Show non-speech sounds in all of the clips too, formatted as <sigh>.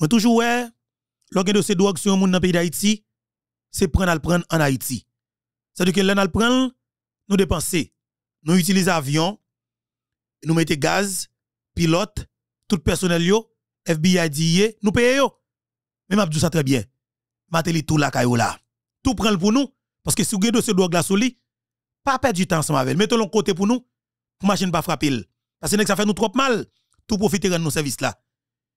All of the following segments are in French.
Mais toujours ouais, dossier de ces drogues sur monde dans pays d'Haïti, c'est prendre le prendre en Haïti. C'est-à-dire que à le prendre, nous dépenser, nous utilisons avion, nous mettons gaz, pilote, tout personnel FBI dit nous payons. Mais m'a ça très bien. Mateli tout là. Tout prendre pour nous parce que si vous avez de ces drogues là sur pas perdre du temps ensemble avec. Mettons le côté pour nous pour machine pas frapper. Parce que ça fait nous trop mal. Tout profiter de nos services là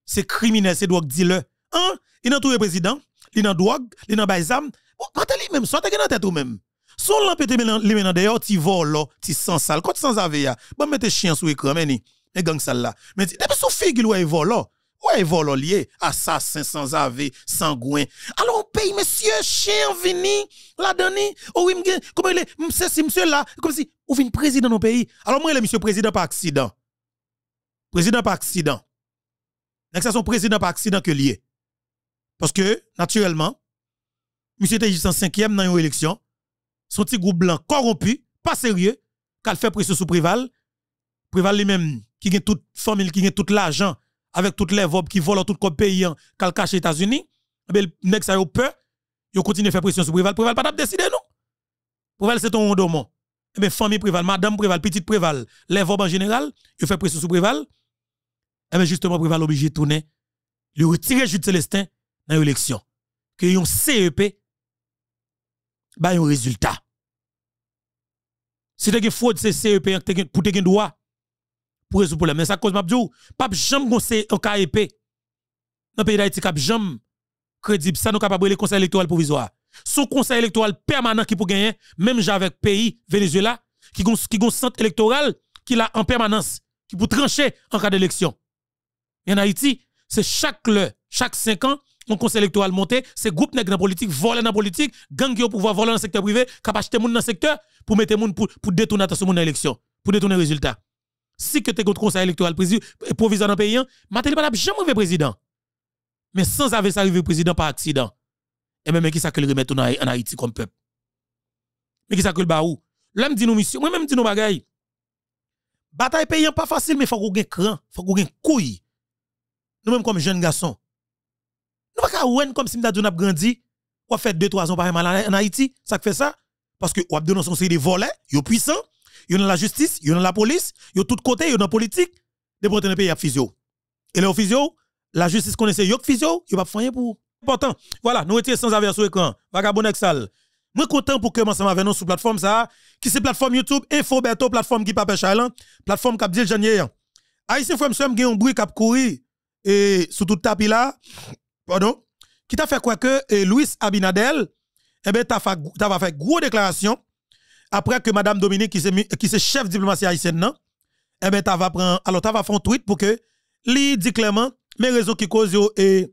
c'est criminel, c'est drogue dealer. Hein? Il n'a tout le président, il n'a drogue, il n'a baisam. Quand lui même, soit t'es dans tête ou même. Son lampe te menan d'ailleurs, ti vol là, ti sans sale. Quand sans ave ya, bon tes chiens sous écran, meni, les gang sale là. Mais depuis son figure, ouais, vol là. Ouais, vol lié, assassin sans ave, sangouin. Alors, on paye, monsieur, chien, vini, la dani, ou oh, me comment il est, monsieur, si monsieur là, comme si, ou vini président dans pays. Alors, moi, le monsieur président par accident. Président par accident. C'est ça son président par accident que lié. Parce que naturellement, monsieur était juste en cinquième dans une élection, son petit groupe blanc corrompu, pas sérieux, a fait pression sous Préval, Préval lui-même qui a toute famille, qui gagne tout l'argent avec toutes les vobes qui volent tout le pays hein, qu'elle cache aux États-Unis, eh ben que ça au peur, il continue faire pression sur Préval, Préval pas décider non. Préval c'est ton endormant. Mais famille Préval, madame Préval, petite Préval, les vobes en général, il fait pression sur Préval eh bien justement, Préval obligé de tourner, de retirer Jude Célestin dans l'élection. Que yon CEP, bah un résultat. Si une fraude, c'est CEP, e hein, pour te gen droit, pour résoudre le problème. Mais ça cause m'abdou, pas jam gon CEP. E dans le pays d'Haïti, cap jam crédible, ça nous capable le conseil électoral provisoire. Son conseil électoral permanent qui peut gagner, même avec pays Venezuela, qui gon, qui centre électoral, qui l'a en permanence, qui peut trancher en cas d'élection. En Haïti, c'est chaque le, chaque 5 ans, mon conseil électoral monte. c'est groupe nèg dans politique, voler dans la politique, gang qui pouvoir voler dans le secteur privé, acheté acheter monde dans le secteur pour mettre monde pour pour détourner attention monde dans l'élection, pour détourner le résultat. Si que tu contre conseil électoral euh, provisoire dans le pays, hein, Matéli pas jamais président. Mais sans avoir ça arrivé président par accident. Et eh ben, même qui ça que le remettre en Haïti comme peuple. Mais qui ça que le baou? L'homme dit nos mission, moi même dit nos bagaille. Bataille payant pas facile mais faut qu'on gagne cran, faut qu'on gagne couille nous même comme jeunes garçons, nous pas ouen comme si nous avons grandi, ou fait 2-3 ans par exemple en Haïti, ça fait ça, parce que ou avons donné son série de volets, yo puissants, yo dans la justice, yo dans la police, yo tout côté, yo dans la politique, de dans le pays à physio. Et le physio, la justice connaissait yo physio, yon pas faire pour important. Voilà, nous étions sans avis sur l'écran. Vagabond Exal. Moi content pour que commencer avec nous sur plateforme ça, qui c'est plateforme YouTube, Info plateforme qui Pape Chalan, plateforme a qui dit Janier. Haïtien frère monsieur, un bruit a couru et sous tout tapis là, pardon, qui t'a fait quoi que Louis Abinadel, eh ben, t'a fait, fait gros déclaration après que Madame Dominique, qui est qui chef diplomatie haïtienne, non, eh ben, t'a va prendre, alors va faire un tweet pour que, lui dit clairement, mes raisons qui causent et,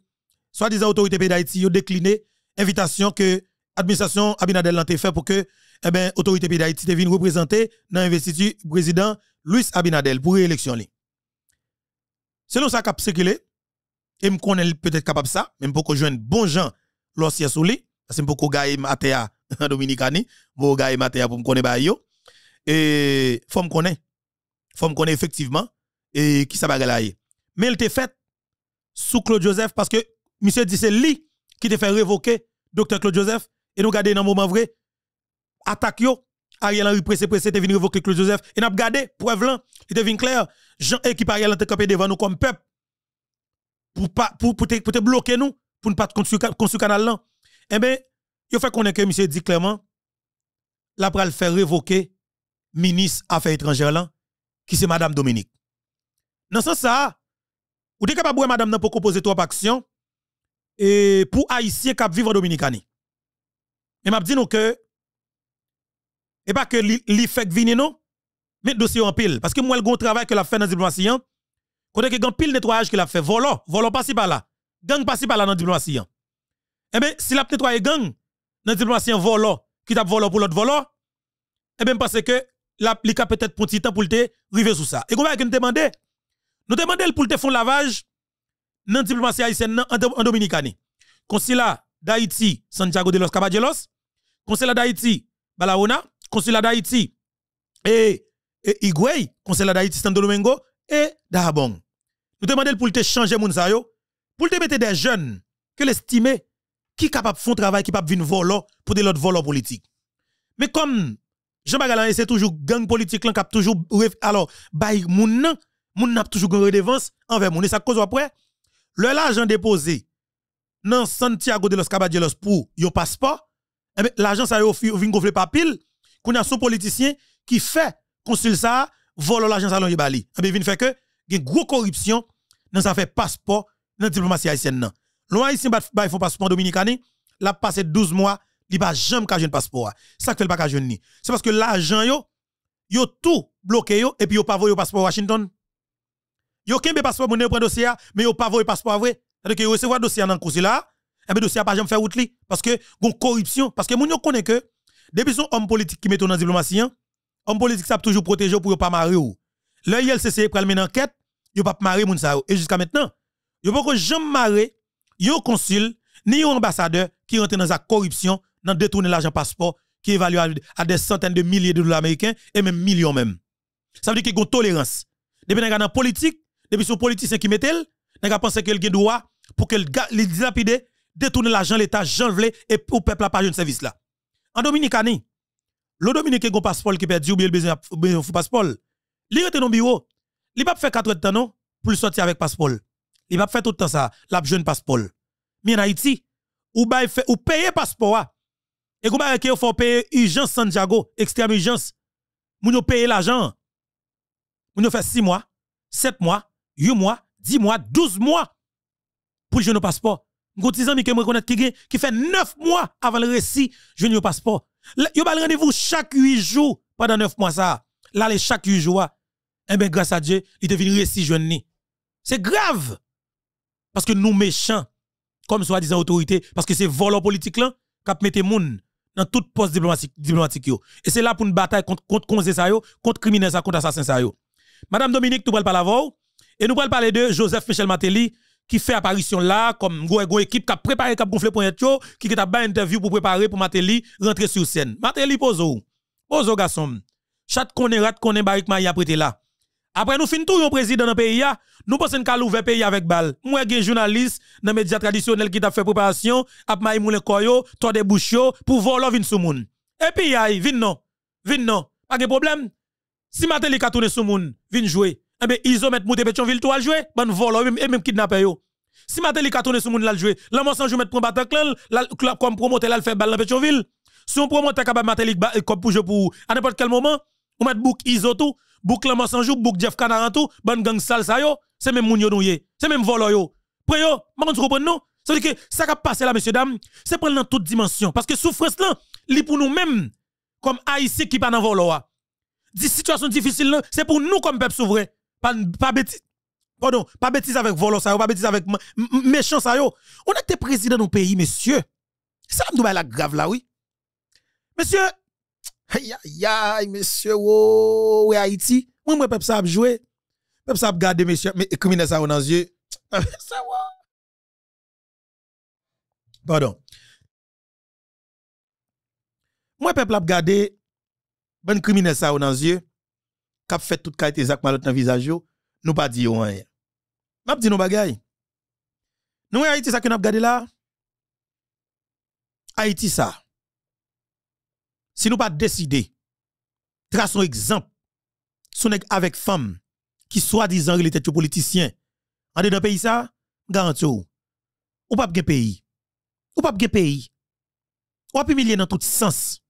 soi-disant autorité pays d'Haïti, yo décliné invitation que administration Abinadel l'a fait pour que, l'autorité eh ben, autorité pays d'Haïti te vienne représenter dans l'investiture président Louis Abinadel pour réélection. Selon sa cap et me connais peut-être capable ça, même pour que jeune bon gens l'ancien sous lui parce que pour que gagne Matea <laughs> en dominicani, pour gagne Matea pour me connaître ba yo et faut me connaître. Faut me connaître effectivement et qui ça bagalaye. Eh? Mais il t'est fait sous Claude Joseph parce que monsieur dit c'est lui qui te fait révoquer docteur Claude Joseph et nous garder dans moment vrai attaque yo Ariel Henry pressé pressé était venu révoquer Claude Joseph et n'a pas gardé preuve là il venu clair Jean équipe Ariel était campé devant nous comme peuple pour pas pour pour te, bloquer nous pour ne pas construire construire canal là Eh bien, il fait qu'on est que monsieur dit clairement la pral faire révoquer ministre affaires étrangères là qui c'est madame Dominique dans ce sens ça ou t'es capable de madame n'a proposer trois actions et pour haïtiens qui vivre en Dominicanie Et m'a dit nous que et pas que li fait vini non, mais dossier en pile parce que moi le gros travail que l'a fait dans la diplomatie, côté hein, que un pile nettoyage que l'a fait volant, volant pas si par là, gang pas si par là dans la diplomatie. Hein. Eh bien, si l'a nettoyé gang dans la diplomatie volant, qui t'a volant pour l'autre volant, eh bien parce que la peut-être pour petit temps pour te river sous ça. Et comment est-ce que nous demandons Nous demandons pour te faire lavage dans la diplomatie haïtienne en Dominicani. Consulat d'Haïti, Santiago de los Caballeros. Consulat d'Haïti, Balaona consulat d'Haïti, et, Igwey, consulat d'Haïti, Santo et Darabong. Nous demandons pour te changer moun sa yo, pour te mettre des jeunes que estiment qui capable font travail, qui capable venir voler pour des autres voler politiques. Mais comme Jean Bagalan c'est toujours gang politique qui a toujours alors bay moun nan, moun n'a toujours une redevance envers moun et ça cause après le l'argent déposé dans Santiago de los Caballeros pour yon passeport, eh ben, l'argent ça yo vin gonfler pas qu'on a politicien qui fait consul ça, vole l'argent salon Bali. Et eh bien, il fait que, il y a gros corruption dans ça fait passeport dans la diplomatie haïtienne. Loin haïtien, il faut passeport dominicain, il a passé 12 mois, il pas jamais qu'à un passeport. Ça fait pas qu'à C'est parce que l'agent yo, yo tout bloqué, yo, et puis yo pas le passeport Washington. Yo kembe passeport pour prendre dossier, mais yo pas le passeport vrai. C'est-à-dire que yo recevoir dossier dans le là. et eh bien dossier pas jamais fait route parce que gon corruption, parce que moun yo connaît que depuis son homme politique qui met dans la diplomatie, hein, homme politique ça toujours protéger pour ne pas marier. Là, ILCC e prend une enquête, il pas marier moun Et jusqu'à maintenant, il pas jamais marier un consul ni un ambassadeur qui rentre dans la corruption, dans détourner l'argent passeport qui est évalué à des centaines de milliers de dollars américains et même millions même. Ça veut dire qu'il y a une tolérance. Depuis dans la politique, depuis son politicien qui met elle, n'a pensé qu'elle a droit pour qu'elle les dilapide, détourner l'argent l'État, j'en et pour peuple la page de service là. En Dominicani, le Dominique a un passeport qui perdu ou bien pour a passeport. Il est dans le bureau. Il pas fait 4 temps pour sortir avec passeport. Il pas fait tout le temps ça, l'a jeune passeport. Mais en Haïti, ou bah, paye le passeport ah. et vous est-ce faut payer urgence Santiago, extrême urgence. Moun payer l'argent. Moun fait 6 mois, 7 mois, 8 mois, 10 mois, 12 mois pour jeune passeport me qui fait 9 mois avant le récit, je au passeport. Yo un rendez-vous chaque 8 jours pendant 9 mois ça. Là les chaque 8 jours. Eh ben, grâce à Dieu, il devient récit jeune C'est grave. Parce que nous méchants comme soi-disant autorité parce que c'est volant politique là qui mette gens dans toute poste diplomatique diplomatique yo. Et c'est là pour une bataille contre contre contre ça yo, contre criminels contre assassin yo. Madame Dominique, nous parle pas la et nous parlons parler de Joseph Michel Matéli, qui fait apparition là, comme une équipe qui a préparé, qui a gonflé pour être qui a fait interview pour préparer pour Matéli rentrer sur scène. Matéli, poso, poso garçon. Chat connaît, rat connaît, barik maïa prêté là. Après, nous finissons tout le président dans le pays, nous pensons qu'à l'ouvert pays avec balle. Moi, j'ai un journaliste dans les médias traditionnels qui a fait préparation, ap maï koyo, toi de bouchons, pour voler vin sou moun. Et puis, vin non. Vin non. Pas de problème. Si Matéli a tourné sou moun, vin jouer. Eh bien, ils ont mettre Mouté Pétionville tout à jouer, ben volo et même kidnapper yo. Si Matéli a tourné sur monde là jouer, la moi, sans jouer mettre pour battre clan, comme promoteur là, le fait balle dans Pétionville. Si on promoteur capable Matelik comme pour jouer pour, à n'importe quel moment, on met Bouk Iso tout, Bouk L'Amassange, sans Bouk Jeff Canaran tout, ben gang salsa yo, c'est même moun yo nouye, c'est même volo yo. Pre yo, m'en tu comprends non? Ça veut dire que ça qui passé là, messieurs, dames, c'est prendre dans toute dimension. Parce que souffrance là, li pour nous même comme Haïti qui pas dans volant. Ah. Des situations difficiles là, c'est pour nous comme peuple souverain pas bêtise pardon, pas bêtise avec volant ça, pas bêtise avec méchant ça yo. On était président de pays monsieur. Ça nous la grave là oui. Monsieur aïe aïe aïe monsieur oh, oui Haïti, moi moi peuple ça a joué. Peuple ça a garder monsieur mais criminel ça dans les yeux. <laughs> Ça Pardon. Moi peuple a garder bonne criminel ça dans les yeux qui fait toute qualité Zach Malot dans visage nous pas dit rien. M'a dit nos bagailles. Nous e Haïti ça que nous regardé là. Haïti ça. Si nous pas décider un exemple son avec femme qui soi-disant réalité de politicien en dedans pays ça garanti ou ou pas gain pays. Ou pas gain pays. Ou pas millier dans tout sens.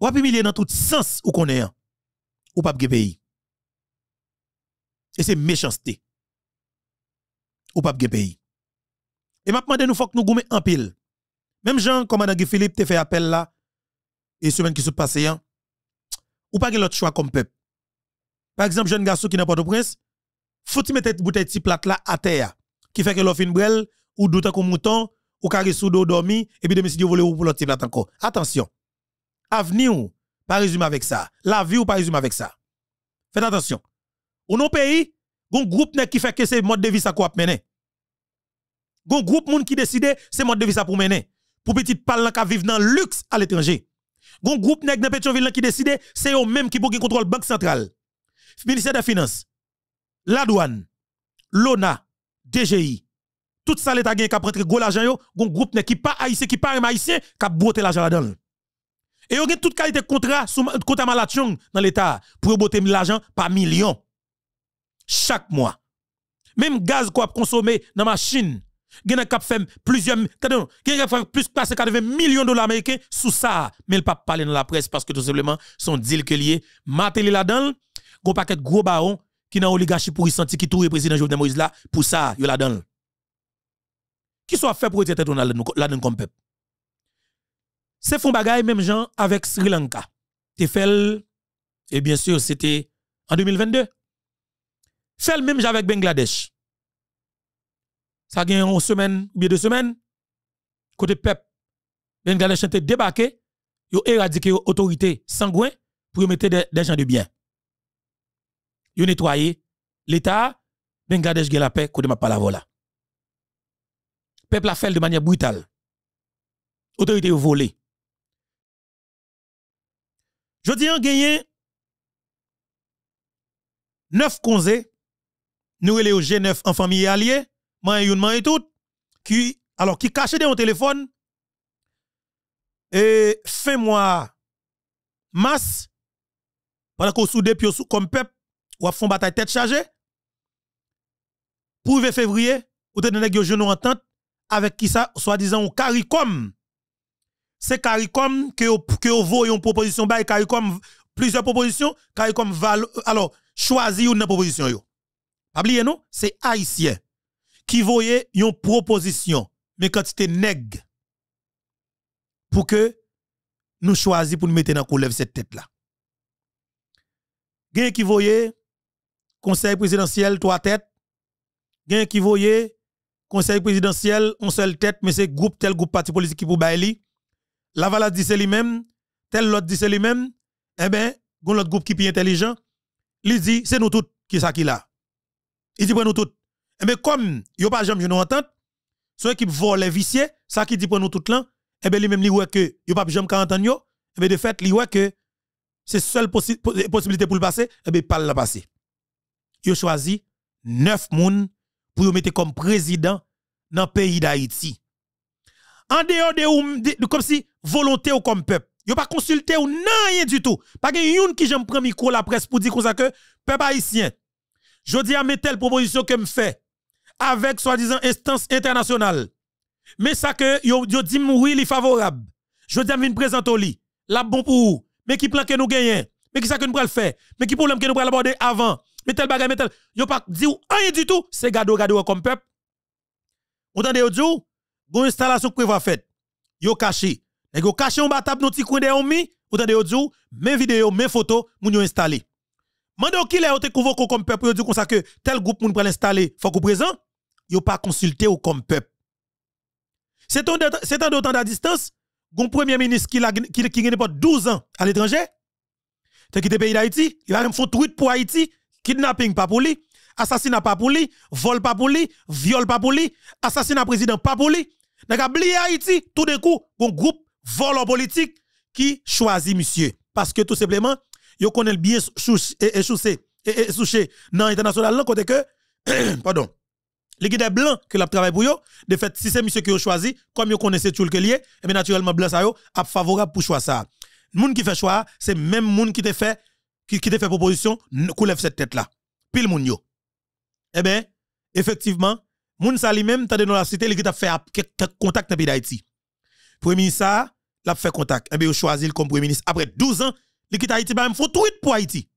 Ou pas millier dans tout sens ou connaît ou pas de pays. Et c'est méchanceté. Ou pas de pays. Et maintenant, nous faut que nous gommer en pile. Même Jean, Guy Philippe, te fait appel là, et semaine qui se passe, hein. ou pas l'autre choix comme peuple. Par exemple, jeune garçon qui n'a pas de prince, faut mettre cette bouteille de plate là à terre, qui fait que l'offre une ou doute comme mouton, ou carré sous dormi, et puis demain si Dieu voulait ou pour l'autre plate encore. Attention. Avenir, pas résumé avec ça. La vie ou pas résumé avec ça. Faites attention. Ou non pays, un groupe qui fait que c'est mode de vie ça qu'on mener. Un groupe moun qui décide c'est mode de vie ça pour mener. Pour petit pal qui vivent dans luxe à l'étranger. Gon groupe nèg dans qui décide c'est eux même qui pour contrôle banque centrale. Ministère des finances, la douane, l'ONA, DGI. Tout ça l'état gagne qui a pris gros l'argent yo, un groupe qui pas haïtien qui pas haïtien qui a boté l'argent là-dedans. Et vous avez toute qualité de contrat contre dans l'État pour boter l'argent par million chaque mois. Même gaz qu'on consommé dans la machine, vous avez fait plusieurs, fait plus de 80 millions de dollars américains sous ça. Mais le pas parler dans la presse parce que tout simplement, son deal que lié, matez là-dedans, un paquet gros barons qui dans oligarchie pour y sentir qui le président Jovenel Moïse là, pour ça, il là-dedans. Qui soit fait pour être Donald là-dedans comme peuple? C'est font bagaille même gens avec Sri Lanka. Te fait et bien sûr c'était en 2022. Fait même avec Bangladesh. Ça a gagné une semaine ou deux semaines côté peuple Bangladesh était débarqué, ont éradiqué autorité sanguin pour mettre des gens de bien. ont nettoyé l'état Bangladesh gagne la paix côté m'a parole la Peuple a fait de manière brutale. Autorité volé. Je dis en gagné 9 conseils, nous les G9 en famille alliée, et une main et tout, qui, alors qui cachait dans téléphone, et fin mois masse. pendant qu'on soude comme peuple, ou a une bataille tête chargée, pour février, ou te je en entente avec qui ça, soi-disant, on CARICOM, c'est CARICOM que que voyez une proposition bah, CARICOM plusieurs propositions CARICOM va alors choisir une proposition Pas non, c'est haïtien qui voyait une proposition mais quand c'était neg, pour que nous choisissions pour nous mettre dans couleuvre cette tête là. Gen qui voyait conseil présidentiel trois têtes. Gen qui voyait conseil présidentiel une seule tête mais c'est groupe tel groupe parti politique qui pour bailler valade dit c'est lui-même, tel l'autre dit c'est lui-même, eh bien, l'autre groupe qui est intelligent, il dit c'est nous tous qui ça qui là. Il dit pour nous tous. Eh bien, comme il a pas jamais nous entente, ceux qui volent les vicieux, ça qui dit pour nous tous là, eh bien, lui-même, il voit que a pas jamais entendre yo, eh bien, de fait, il voit que c'est seule possibilité pour le passer, eh bien, pas le passer. Yo choisi neuf personnes pour mettre comme président dans le pays d'Haïti. En dehors de, de, comme si volonté ou comme peuple. Yo pas consulté ou nan rien du tout. Pas gen youn qui j'aime prendre micro la presse pour dire comme ça que peuple haïtien. Je dis à mes proposition que me fait avec soi-disant instance internationale. Mais ça que yo, di dit oui, li favorable. Je dis à me présente au La bon pour ou. Mais qui plan que nous gagnons. Mais qui ça que nous pral faire. Mais qui problème que nous pral aborder avant. Mais tel bagay, mais tel. Yo pas dit rien du tout. C'est gado gado comme peuple. Vous entendez yo dit, bon installation que vous faites. Yo caché. Et vous cachez un batap coin de ou de mes vidéos, mes photos, moun yo comme peuple, de di que tel groupe moun pral installé faut qu'on présent, yo pas consulté ou comme peuple. C'est un d'autant de distance, un premier ministre qui qui pas 12 ans à l'étranger. pays d'Haïti, il va même faire tweet pour Haïti, kidnapping pas pour lui, assassinat pas pour lui, vol pas pour lui, viol pas pour lui, assassinat président pas pour lui. N'a Haïti, tout d'un coup, groupe volant politique qui choisit monsieur. Parce que tout simplement, yo connaît bien souché et, souché dans l'international, côté que, <clears throat> pardon, les guide blancs qui a travaillé pour yo, de fait, si c'est monsieur qui a choisi, comme yo connaissez tout le que lié, et naturellement, blanc ça yo, a favorable pour choix ça. Moun qui fait choix, c'est même moun qui te fait, qui, qui te fait proposition, lève cette tête là. Pile moun yo. Eh bien, effectivement, moun sa lui même, t'as de dans la cité, les a fait contact avec le pays d'Haïti. Premier ministre, l'a fait contact. Et eh bien, choisi comme premier ministre. Après 12 ans, il quitte Haïti, il bah, il faut tout pour Haïti.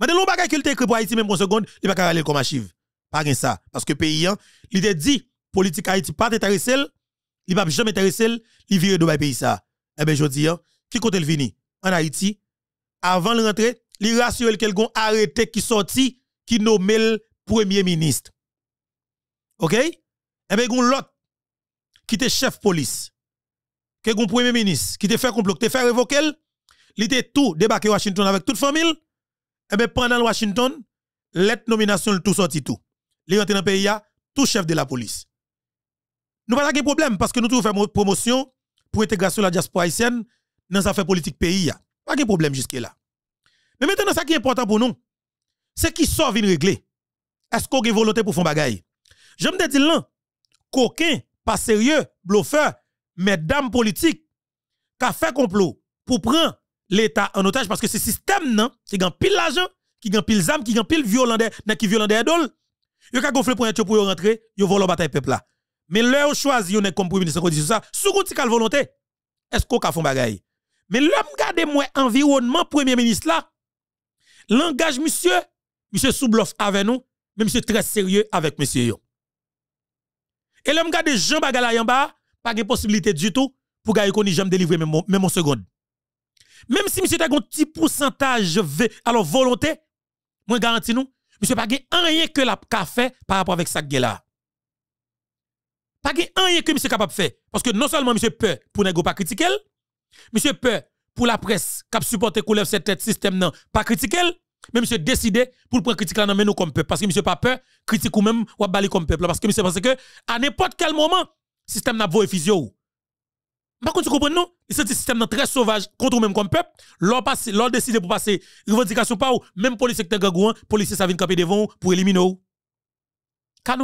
Mais de l'on bagay qu'il écrit pour Haïti, même pour seconde, il va aller comme archive. Pas rien ça. Parce que pays, hein, il te dit, politique Haïti pas intéressé, il va jamais intéressé, il vire de pays ça. Eh bien, je dis, hein, qui côté le vini? En Haïti, avant de rentrer, il rassure quelqu'un arrêté qui sorti, qui nomme le premier ministre. OK? Eh bien, l'autre qui était chef police que le premier ministre qui te fait complot, te fait révoquer, il était tout débarqué Washington avec toute famille. Et eh bien pendant Washington, lettre nomination tout sorti tout. Les rentre dans le pays, tout chef de la police. Nous pas de problème parce que nous tout une promotion pour l'intégration de la diaspora haïtienne dans sa affaires politiques pays. Pas de problème jusque-là. Mais maintenant, ça qui est important pour nous, c'est qui sort vient régler. Est-ce qu'on a volonté pour faire bagay? J'aime te dire là, coquin, pas sérieux, bluffeur, mesdames politiques qui fait complot pour prendre l'État en otage parce que ce système qui a pile l'argent, qui gagne pile zam, qui gagne pile violent qu'ils qui violent des dol. Yo ka pour pour rentrer, yo vole bataille peuple là. Mais là choisit choisi est comme premier ministre disent ça, sous c'est kal volonté. Est-ce qu'on fait font bagaille Mais l'homme garde moi environnement premier ministre là. l'engage monsieur, monsieur Soubloff avec nous, mais monsieur très sérieux avec monsieur Et l'homme garde Jean Bagala en bas, pas de possibilité du tout pour gagner qu'on jamais délivrer même même en seconde. Même si monsieur t'a un petit pourcentage alors volonté, moi garantis nous, monsieur pas rien que la fait par rapport avec ça là. Pas rien que monsieur capable faire parce que non seulement monsieur peur pour ne pas critiquer, monsieur peur pour la presse qui supporter qu'on lève cette tête système non pas critiquer. Mais monsieur décidé pour le point critique là mais nous comme peuple. Parce que monsieur pas peur, critique ou même ou balé comme peuple. Parce que monsieur pense que à n'importe quel moment, système n'a voué physio. Par contre, tu comprends, non? C'est un système très sauvage contre même comme peuple. L'on passe, décide pour passer revendication pas ou, même police secteur gagouan, policier ça vient camper devant pour éliminer nous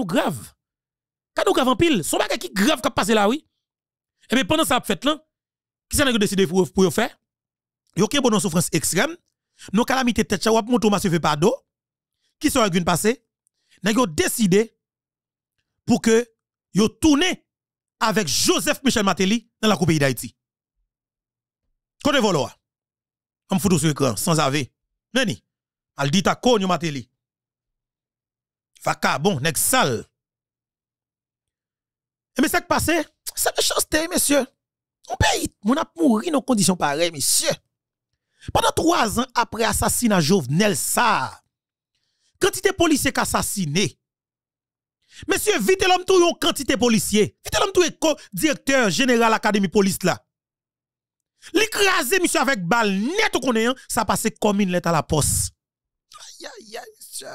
grave. nous grave en pile. Son bagage qui grave qui passé là, oui. Et eh bien, pendant ça fait là, qui s'en a décidé pour, pour faire? Yo qui bon souffrance extrême. Nos calamités tête ça ou m'a se fait pardon. Qui sont a une passé? N'a décidé pour que yo tourne avec Joseph Michel Matéli dans la Coupe pays d'Haïti. Côté Voloa, on fout sur l'écran, sans ave. Neni, al dit à Konyo Matéli. bon, nek sal. Et eh, mais ce qui passe, c'est méchanceté, messieurs. On pays, on a mouru dans conditions pareilles, monsieur. Pendant trois ans après l'assassinat Jovenel Sarr, quantité de policiers assassiné, Monsieur, vite l'homme tout yon quantité policier. Vite l'homme tout directeur général académie police là. L'écraser monsieur avec balle net ou konéen, hein, ça passe comme une lettre à la poste. Aïe aïe aïe, monsieur.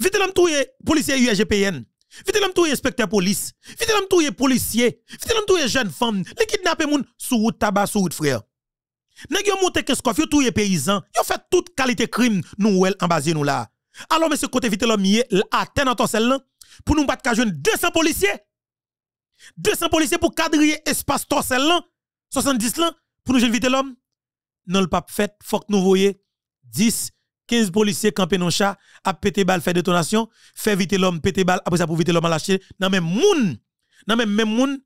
Vite l'homme tout eh, policier UGPN. Vite l'homme tout eh, inspecteur police. Vite l'homme tout eh, policier. Vite l'homme tout jeune femme. Les kidnapper moun sous route tabac sous route frère. Nèg yo monte que ce tout fait paysans, paysan. Yon fait toute qualité crime nous en bas nous là. Alors, mais ce côté vite l'homme a atteint dans celle pour nous battre 200 policiers. 200 policiers pour quadriller espace ton là, 70 là, pour nous jeune vite l'homme. Non, le pape fait, faut que nous voyons 10, 15 policiers campés dans chat, à pété balle, faire détonation, faire vite l'homme, pété balle, après ça pour vite l'homme à lâcher. Non, même moun, non, même même moun,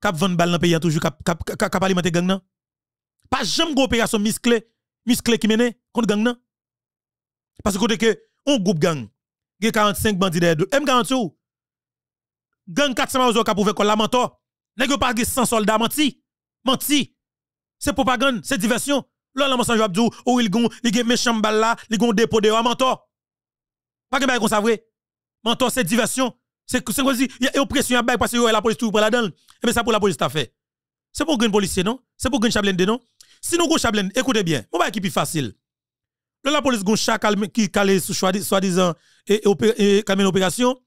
cap 20 balles dans le pays, hein, toujours cap, cap, cap, gang nan. Pas jamais opération musclé, musclé qui mène contre gang nan. Parce que côté que on groupe gang, il y a 45 bandits derrière M40 gang 400 maozo ka pouvé la mentor. Nèg pas 100 soldats menti. Menti. C'est propagande, c'est diversion. Là la mensonge Abdou, ou oh, il gon, il gen méchant bal là, il gon dépôt de mentor. Pas que bagay comme ça vrai. Mentor c'est diversion. C'est c'est quoi il y a oppression parce que la police tout pour la dedans eh ben, Mais ça pour la police t'a fait. C'est pour un policier non? C'est pour gagne chablende non? Si nous gon écoutez bien. Mon va qui plus facile. Là, la police gon chat qui calé soi-disant et, opération,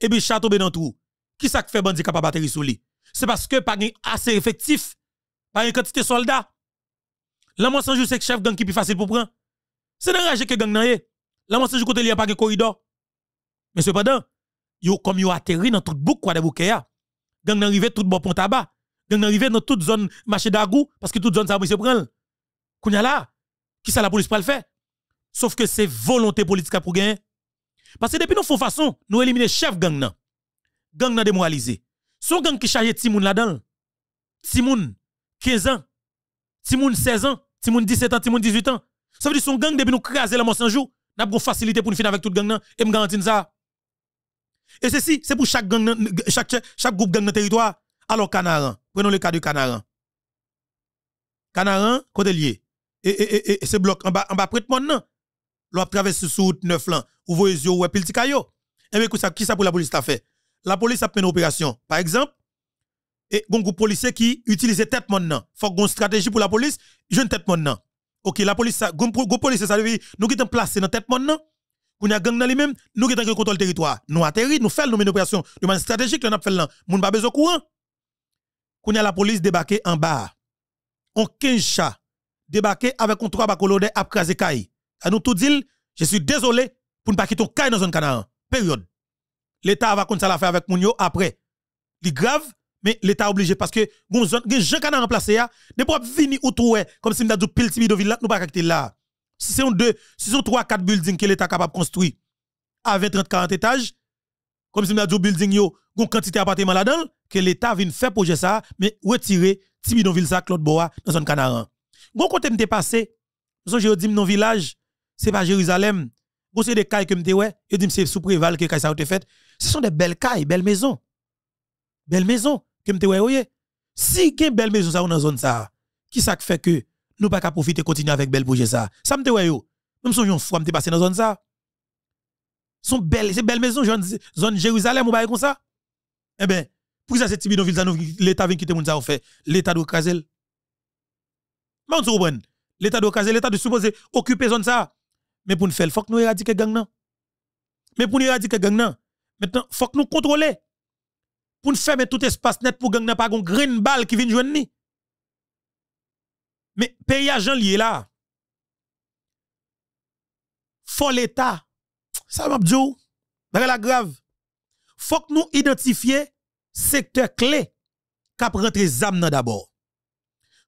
et puis chat tombé dans tout. Qui ça fait bandit capable batterie sur lui? C'est parce que pas assez effectif, pas une quantité soldats. Là, moi, sans juste chef gang qui plus facile pour prendre. C'est rage que gang La Là, moi, sans il y a pas de corridor. Mais cependant, yo, comme yo atterri dans toute boucle, quoi, de bouquet, gang nan arrivé tout bon pont tabac. Gang nan arrivé dans toute zone marché d'agou, parce que toute zone ça, se prend. Kounya là, qui ça la police pas le faire? Sauf que c'est volonté politique pour gagner. Parce que depuis nous faisons façon, nous éliminer chef gang nan. Gang nan démoralisé. Son gang qui charge Timoun là-dedans. Timoun, 15 ans. Timoun, 16 ans. Timoun, 17 ans. Timoun, 18 ans. Ça veut dire son gang depuis nous craser la mort jour. N'a pas facilité pour nous finir avec tout gang nan. Et me garantis ça. Et ceci, c'est pour chaque gang, chaque, chaque groupe gang dans territoire. Alors, Canaran, prenons le cas de Canaran. Canaran, côté Et, et, et, ce bloc en bas, en bas, prête-moi, l'a traversé sous route 9 ans, ou voyez yeux ou pile caillou. Et eh bien ça qui ça pour la police t'a fait La police a fait une opération. Par exemple, et bon, groupe policier qui utilise tête maintenant. Faut une stratégie pour la police, jeune tête maintenant. OK, la police ça groupe policier ça veut dire nous qui sommes placés dans tête maintenant. Qu'on a gang dans les mêmes, nous qui sommes contrôle territoire. Nous atterri, nous faisons une opération de manière stratégique nous n'a fait là. Moun pas besoin courant. Qu'on a la police débarqué en bas. En 15 chats débarqué avec un trois bacolodé à Kazekaï à nous tout dire, je suis désolé pour ne pas quitter cas dans zone canard. Période. L'État va continuer à faire avec Mounio après. C'est grave, mais l'État est obligé parce que gon zone Jean Canaan remplacé ne des pas venir ou trouver. comme si nous avons pile de ville là, nous pas quitter là. Si c'est deux, si c'est trois quatre buildings que l'État est capable de construire à 20 30 40 étages, comme si nous avons building yo, gon quantité d'appartements là-dedans que l'État vient faire projet ça, mais retirer Tibidoville ça Claude Boa dans zone Canaran. Gon côté m'était passé, nous j'ai dit mon village c'est pas Jérusalem. Vous c'est des cailles que me ouais, et c'est sous préval que ça ça été fait. Ce sont des belles cailles, belles maisons. Belles maisons que me ouais, Si une belle maison ça dans zone ça, qui ça fait que nous pas qu'à profiter continuer avec belle projet ça. Ça me dit ouais yo. Même son une fois me passé dans zone ça. Sont belles, c'est belles maisons zone Jérusalem ou pas comme ça. Eh ben, pour ça c'est ville ça l'état vient quitter moun ça fait, l'état de Kazel. Mais on se comprend. L'état de Kazel, l'état de supposer occuper zone ça. Mais pour nous faire, il faut que nous éradiquions gang nan. Mais pour nous éradiquer gang nan, maintenant, il faut que nous contrôlions. Pour nous fermer tout espace net pour gang nan, pas une green balle qui vient joindre nous. Mais pays agent lié là. Faut l'État. Ça m'a dit, la grave. Faut que nous identifions secteur clé pris rentrer amis d'abord.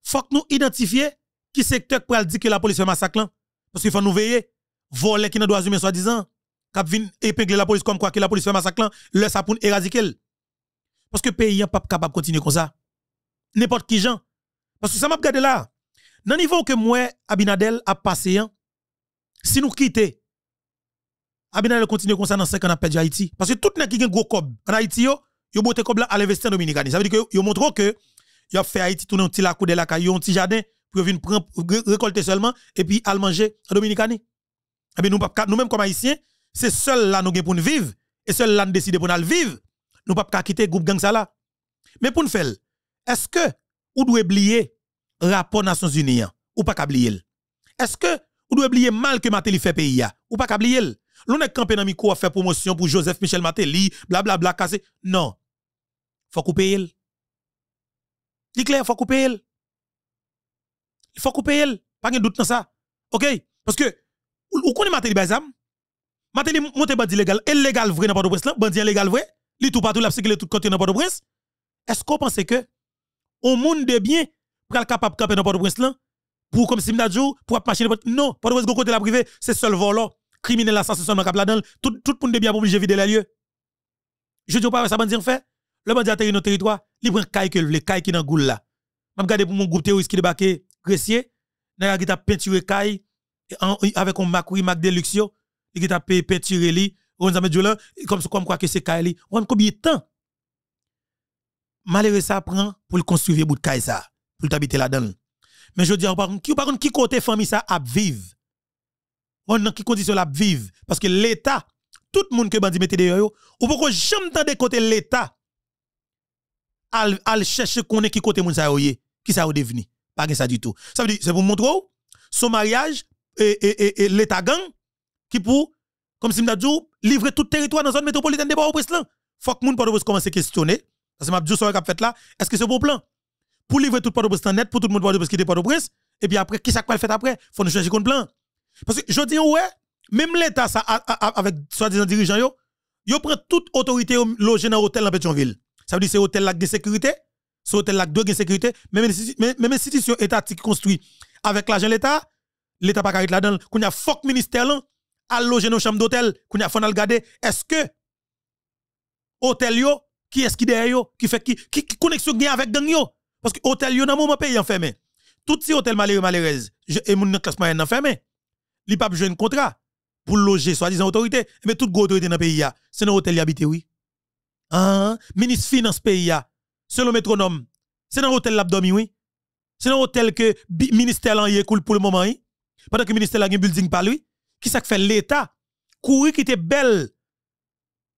Faut que nous identifions qui secteur pour dire que la police fait massacre Parce qu'il faut nous veiller volé qui n'a droits humains soi-disant, qui vient épingler la police comme quoi que la police fait massacre, le ça pour éradiquer. Parce que le pays n'est pas capable de continuer comme ça. N'importe qui Parce que ça m'a regardé là. Dans le niveau que moi, Abinadel, a passé, hein, si nous quittons, Abinadel continue comme ça dans 5 ans à perdu Haïti. Parce que tout le monde qui a un gros cob en Haïti, il a des cob là à en dominicain. Ça veut dire qu'il montre que il a fait Haïti tourner un petit lac de la caille, un petit jardin, pour venir prendre, récolter seulement, et puis aller manger en Dominicani eh bien, nous nous-mêmes comme haïtiens, c'est seul là nous pour nous vivre et seul là nous décider pour nous vivre. Nous pas quitter quitter groupe gang ça là. Mais pour nous faire, est-ce que ou doit oublier rapport Nations Unies ou pas oublier Est-ce que ou doit oublier mal que Matéli fait pays ou pas oublier L'on est campé dans micro à faire promotion pour Joseph Michel Matéli, blablabla bla, cassé. Non. Faut couper il. clair, faut couper il. Faut couper il. Pas de doute dans ça. OK Parce que ou connaît Matéli Bazam? Matéli monte bandi légal, illégal vrai dans Port-au-Prince bandit bandi illégal vrai, li tout partout la cycle tout côté dans Port-au-Prince. Est-ce qu'on pense que au monde de bien pral capable camper dans Port-au-Prince pour comme si m'dadjou pour marcher non, Port-au-Prince go côté la privé, c'est seul volant, oh. criminel assassin seulement cap là-dedans, tout tout monde de bien pour obligé vider les lieux. Je dis pas ça bandi fait. Le bandi atterri dans territoire, li prend caille que le caille qui dans goul là. M'a regarder pour mon groupe terroriste qui débarqué nan n'a qui t'a peinturé caille avec un Macri, Mac Deluxio, qui t'a payé Petirelli, on a Djolan, comme comme quoi que c'est Kaili. On combien de temps Malheureux ça prend pour le construire bout de Kaisa, pour t'habiter là-dedans. Mais je dis parle, qui, par contre qui côté famille ça abvive vivre On dans qui condition la vivre parce que l'état tout le monde que bandi mettez derrière ou pourquoi jamais de côté l'état al al chercher est qui côté moun ça qui ça devenu pas ça du tout ça veut dire c'est pour montrer son mariage et, et, et, l'État gang qui pour, comme si m'a dit, livrer tout territoire dans la zone métropolitaine de Port-au-Prince. Faut que moun Port-au-Prince commence à questionner. Parce que m'a dit, fait là, est-ce que c'est bon plan? Pour livrer tout Port-au-Prince net, pour tout le monde Port-au-Prince qui est Port-au-Prince, et puis après, qui ça va fait après? Faut nous changer de plan. Parce que je dis, ouais, même l'État, ça, avec soi-disant dirigeants, yo, yo prend toute autorité logée dans l'hôtel dans Pétionville. Ça veut dire que c'est l'hôtel là de sécurité, c'est hôtel là de sécurité, même institution étatique construit avec l'agent de l'État, l'État pas carré là-dedans, qu'on a fok ministère là, à loger nos chambres d'hôtel, qu'on a regarder, est-ce que hôtel yo, qui est-ce qui derrière yo, qui fait qui, qui, connexion avec gang yo? Parce que hôtel yo dans moment pays enfermé. Tout ces hôtel malheureux malheureuse, et mon classe moyenne enfermé, li pas besoin de contrat pour loger soi-disant autorité, mais eh toute gros autorité dans le pays c'est dans hôtel y habite oui. Hein? ministre finance pays C'est selon métronome, c'est dans hôtel l'abdomi oui. C'est dans hôtel que ministère là y est cool pour le moment oui. Pendant que le ministère a un building par lui, qui ça fait l'État courir qui était belle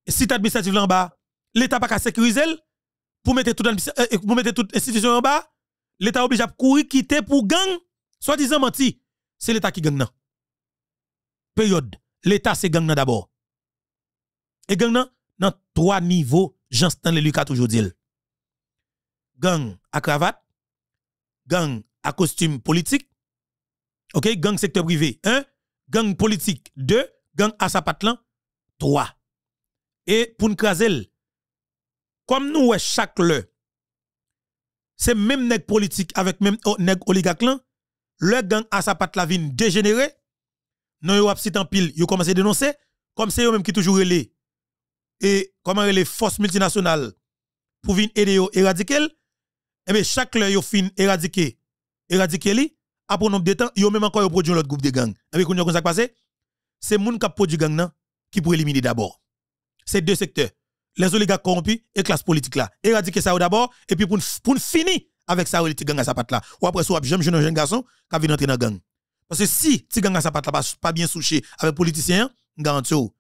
site administrative en bas, l'État pas qu'à sécuriser pour mettre toute euh, pour mettre institution en bas, l'État obligé à courir quitter pour gang, soit disant menti, c'est l'État qui gagne. Période, l'État c'est gang d'abord. Et gang dans trois niveaux, Jean Stanley Lucas toujours dit. Gang à cravate, gang à costume politique, OK, gang secteur privé 1, gang politique 2, gang asapatlan 3. Et pour nous craser, comme nous chaque le c'est même nèg politique avec même nèg oligarque le gang asapatlan vin dégénéré. nous yon absit en pile, yo à dénoncer comme c'est eux même qui toujours relé et comment les forces multinationales pour venir aider yo éradiquer eh bien chaque le yo fin éradiquer éradiquer après nombre de temps, ils ont même encore produit l'autre groupe de gang. Avec qu'on a ça passé, c'est moun qui produit gang nan qui pour éliminer d'abord. C'est deux secteurs, les oligarques corrompus et classe politique là. Éradiquer ça d'abord et puis pour pour finir avec ça les gang à sa patte là. Ou après ça, j'aime jeune jeune garçon qui vient entrer dans gang. Parce que si ti gang à sa patte là pas, pas bien souché avec politicien, politiciens,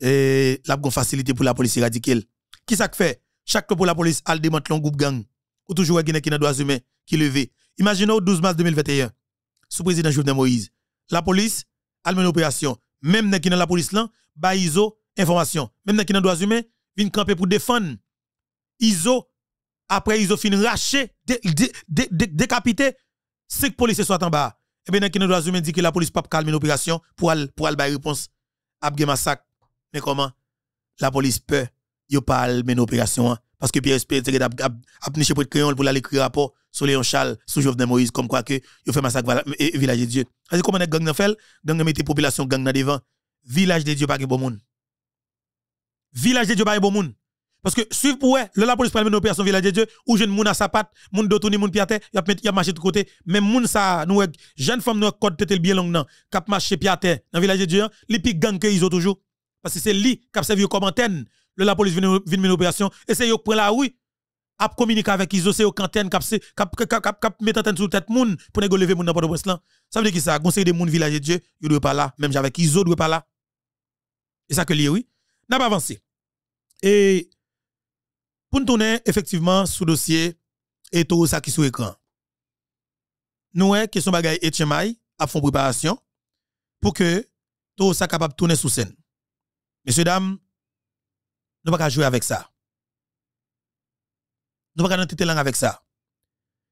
et la bonne facilité pour la police éradiquer. Qui ça fait chaque fois pour la police a démantelé un groupe gang ou toujours quelqu'un qui n'a droits humains qui le levé Imaginons 12 mars 2021, sous président Jovenel Moïse, la police a mené opération. Même dans la police là, eu bah, des information. Même qui dans droits humains, vient camper pour défendre. ont après ISO fin raché, décapité cinq policiers sont en bas. Et eh bien qui dans droits humains dit que la police pas calmer l'opération pour aller pour une réponse à massacre. Mais comment la police peut yo pas une opération hein parce que Pierre c'est a, a, a niché pour crayon pour aller écrire rapport sur Léon Charles, sur Jovenel Moïse, comme quoi que il fait massacre village de Dieu. C'est comment est gang dans fait, gang mette population gang dans devant. Village de Dieu pas bon monde. Village de Dieu pas bon monde. Parce que suivre pour le la police parle de personnes village de Dieu où jeune moun à sa patte, moun dotouni moun piate, y a a marché de côté, même moun ça nous eh, jeune femme nous code tête bien long non, cap marché piate dans village de Dieu, hein, les pique gang que ils ont toujours parce que c'est lui qui a servi comme antenne la police vient mener une opération essayez de prendre la rue a communiquer avec Iso c'est au canton, cap cap cap cap mettre antenne sur tête moun pour pas lever moun dans porte au ça veut dire que ça conseil des moun village de Dieu il doit pas là même avec Iso doit pas là et ça que lié oui n'a pas avancé et pour nous tourner effectivement sous dossier et tout ça qui sur écran nous est hein, question bagaille HMI à une préparation pour que tout ça capable tourner sous scène messieurs dames nous ne pouvons pas jouer avec ça. Nous ne pouvons pas traiter langue avec ça.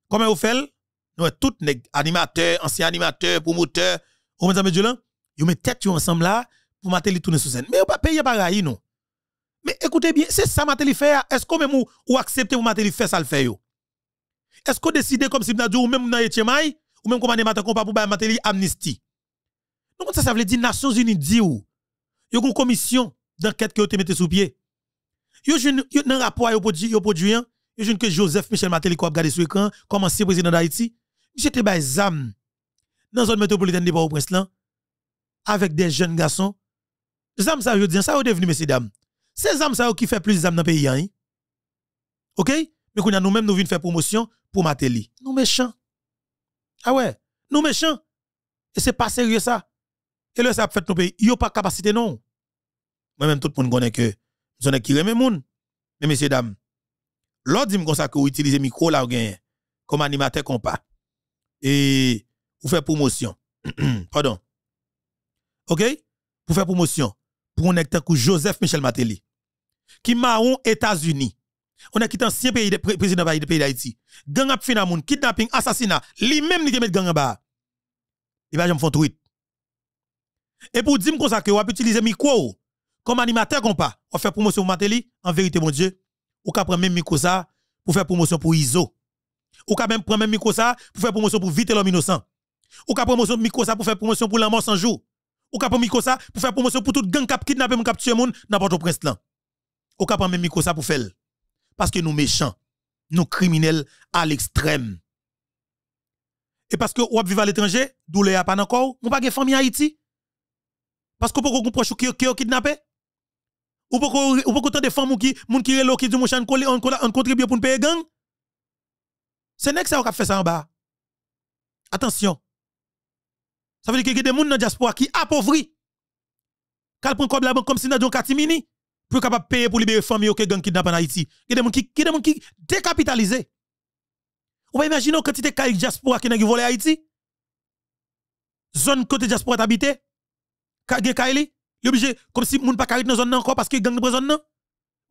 Comment vous faites Nous, tous les animateurs, anciens animateurs, promoteurs, ou mesdames et vous mettez tête ensemble là pour mater les tourner sur scène. Mais vous pas payer pareil, non. Mais écoutez bien, c'est ça mater les faire. Est-ce que même ou, acceptez pour mater les faire ça le faire Est-ce qu'on décide comme si vous dit ou même dans Etchemay ou même comme on qu'on pas pour mater les amnistie Donc ça ça veut dire Nations Unies dit ou. Il y a une commission d'enquête que vous mettez sous pied. Yo jeune rapport yo produit yo produit hein. yo jeune que Joseph Michel Matéli a regardé sur écran comme ancien président d'Haïti, monsieur te des zam dans zone métropolitaine de Port-au-Prince avec des jeunes garçons. Zam ça je dis ça est devenu messieurs dames. C'est zam ça qui fait plus zam dans le pays hein. OK Mais qu'on a nous-mêmes nous venons faire promotion pour Matéli. Nous méchants. Ah ouais, nous méchants. Et c'est pas sérieux ça. Et là ça fait nos pays, a pas capacité non. Moi-même tout le monde connaît que son avez qui remet Mais messieurs dames, l'autre dit comme ça que vous utilisez micro là comme animateur compas. Et vous faites promotion. <clears throat> Pardon. OK Pour faire promotion pour un comme Joseph Michel Matéli qui m'a aux États-Unis. On a quitté ancien pays de président de pays d'Haïti. Gang a à moun, kidnapping, assassinat, li même ni met gang en bas. Il va j'en tweet. Et pour dire comme ça que vous utilisez micro comme animateur qu'on pas, on fait promotion pour Matéli, en vérité mon Dieu, ou qu'a prend même micro ça pour faire promotion pour ISO. Ou qu'a même prend même micro ça pour faire promotion pour Vite l'homme innocent. Ou prend promotion micro ça pour faire promotion pour la mort sans jour. Ou qu'a prend micro ça pour faire promotion pour toute gang cap kidnapper mon cap tuer monde n'importe au prince là. Ou prend même micro ça pour faire parce que nous méchants, nous criminels à l'extrême. Et parce que ou vivre à l'étranger, douleur pas encore, on pas de famille à Haïti. Parce que peut de proche qui est kidnappé ou beaucoup de femmes ou qui moun qui relo qui dit mon chan on contribue pour payer gang. C'est nèg ça qui fait ça en bas. Attention. Ça veut dire que y a des mondes dans diaspora qui appauvri. Kal prend comme la banque comme si dans un katimini pour capable payer pour libérer famille OK gang kidnappé en Haïti. y a des mondes qui des mondes qui décapitalisé. On va imaginer quand quantité de diaspora qui n'a volé Haïti. Zone côté diaspora habité. Kage Kaili L'objet obligé comme si sont pas dans dans zone encore parce que gang dans zone non.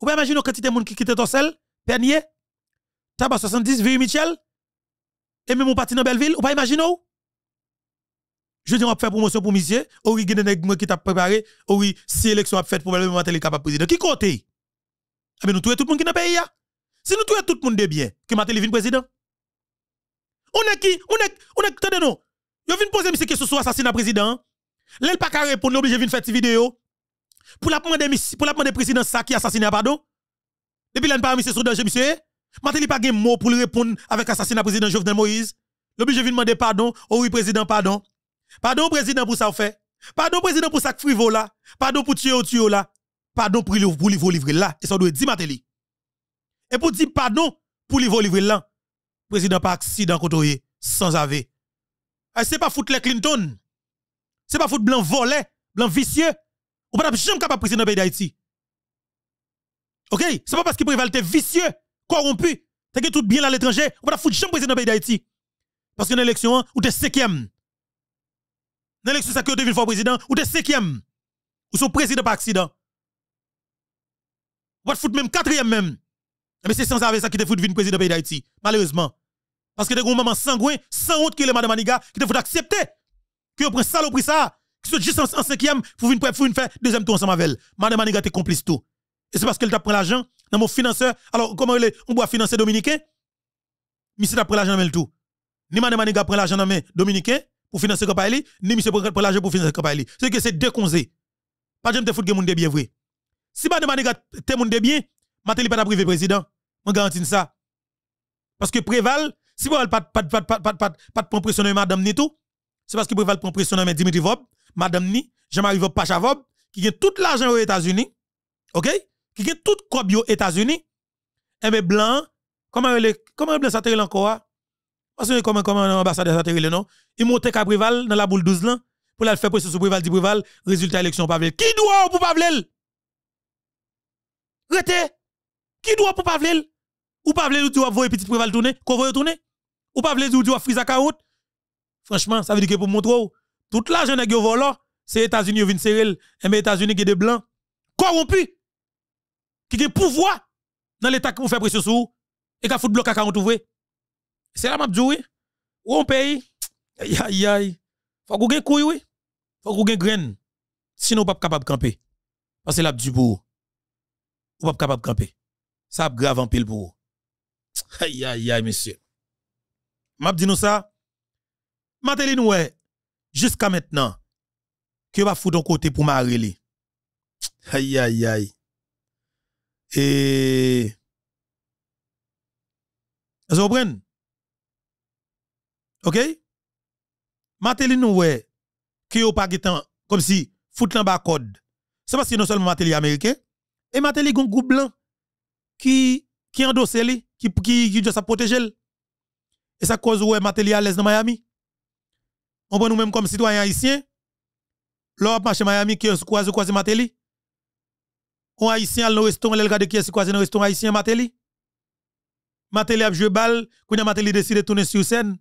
Vous pas imaginer quantité monde qui quitte Torsel, Pernier, Tabac 70, Ville Michel et même mon parti dans Belleville, Vous pas imaginer je dis, on va faire promotion pour monsieur. Ou oui, il qui t'a préparé. Ou oui, si l'élection a fait, pour elle est capable président. Qui côté? Ah, ben, nous trouvons tout le monde qui dans pas pays. Si nous trouvons tout le monde de bien, que Matéli vienne président. On est qui? On est, on est, Vous non. Yo poser monsieur question sur assassinat président. L'el pas qu'à répondre, obligé de faire cette vidéo. Pour la demander, pour la demander président ça qui assassiné, pardon. Depuis l'en pas, monsieur sous danger, monsieur. Maintenant, il pas de mot pour lui répondre avec assassinat président Jovenel Moïse. L'obligé de demander pardon. Oh oui, président, pardon. Pardon, président, pour ça, fait. Pardon, président, pour ça, frivo là. Pardon, pour tuer ou tuer là. Pardon, pour lui, pour livrer là. Et ça doit dire, Mateli. Et pour dire pardon, pour lui, livrer là. Président, pas accident, côtoyer, sans avé. Eh, c'est pas foutre les Clinton. C'est pas foutre blanc volé, blanc vicieux. Ou pas jamais capable de dans le pays d'Haïti. OK, c'est pas parce qu'il est vicieux, corrompu, t'as que tout bien à l'étranger, ou pas foutre jamais président de le pays d'Haïti. Parce que dans l'élection, hein, ou t'es cinquième. Dans l'élection, ça que tu fois président, ou t'es cinquième. Ou son président par accident. Ou pas foutre même quatrième même. Mais eh c'est sans avis ça qui te fout devenir président la pays d'Haïti, malheureusement. Parce que des un moment sanguin, sans honte que le madame Maniga, qui te fout accepter que vous prenez prix ça, qui sont juste en, cinquième pour venir faire deuxième tour ensemble avec elle. Madame Maniga est complice tout. Et c'est parce qu'elle t'a pris l'argent dans mon financeur. Alors, comment elle on doit financer Dominicain? Monsieur t'a pris l'argent dans le tout. Ni Madame Maniga prend l'argent dans Dominicain pour financer campagne, ni monsieur prend l'argent pour financer campagne. C'est que c'est deux conseils. Pas de te foutre que monde bien vrai. Si Madame Maniga te monde bien, Matéli pas privé président. On garantit ça. Parce que Préval, si vous n'avez pas de pression de madame ni tout, c'est parce qu'il préval prend pression dans Dimitri Vob, madame ni, Jean-Marie Vob Pachavob, qui a tout l'argent aux États-Unis, OK? Qui a tout le aux États-Unis. Et eh bien, blanc, comment les comment blanc encore? Parce que comment comment l'ambassadeur a le non? Il monte qu'à Prival dans la boule 12 là pour la faire pression sur Prival dit résultat élection Pavel. Qui doit pour Pavel? Rete. Qui doit pour Pavel? Ou Pavel ou tu vas voir petit Prival tourner, qu'on va tourner? Ou Pavel ou tu vas friser à carotte? Franchement, ça veut dire que pour montrer tout l'argent est volant, c'est États-Unis qui viennent serrer, les eh, États-Unis qui des blancs corrompus qui ont pouvoir dans l'état qui vous fait pression sur et qui fout bloc à 40 ouvriers. C'est là m'a dit oui. Ou on paye, aïe aïe aïe. Faut qu'on gagne couille oui. Faut qu'on gagne graine. Sinon pas capable de camper. Parce que là du pour ou pas capable de camper. Ça grave en pile pour. Aïe aïe aïe monsieur. M'a dit nous ça Matéli ouais, jusqu'à maintenant, que va foutre côté pour marier. Aïe, aïe, aïe. Et. Vous comprenez? OK? Matéli ouais, que pa pas comme si fout un bas code. C'est parce que non seulement Matéli américain, et Matéli gon groupe blanc qui qui endosse li, qui qui qui doit protéger. Et ça cause ouais Matéli à l'aise dans Miami. On prend nous-mêmes comme citoyens haïtiens. L'on marche Miami qui est croisé quasi Matéli. On haïtien le restaurant, le regarde qui est croisé dans restaurant haïtien Matéli. Matéli a joué balle, quand Matéli décide de tourner sur scène.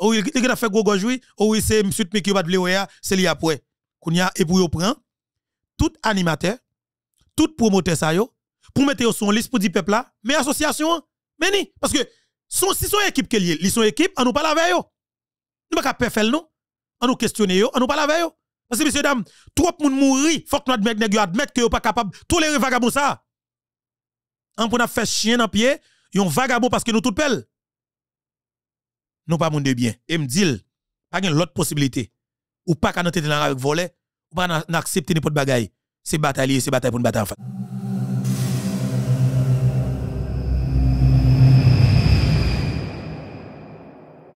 Ou il a fait gros gojoui, ou il c'est monsieur qui va de c'est lui après. Quand a et pour prend tout animateur, tout promoteur ça yo, pour mettre son liste pour dire peuple là, mais association, mais ni parce que si son équipe qu'elle est, ils sont équipe, on nous parle avec eux. Nous pas faire non. On nous questionne yo, on nous parle avec yo. Parce que messieurs dames, trop moun Il faut que nous admettions admettre que yo pas capable tolérer vagabonds, ça. On pour faire chien dans pied, yon vagabond parce que nous tout pelle. Nous pas moun de bien. Et me dit, pas une l'autre possibilité. Ou pas qu'à nous tête avec voler, ou pas n'accepter n'importe bagaille. C'est bataille, c'est bataille pour une bataille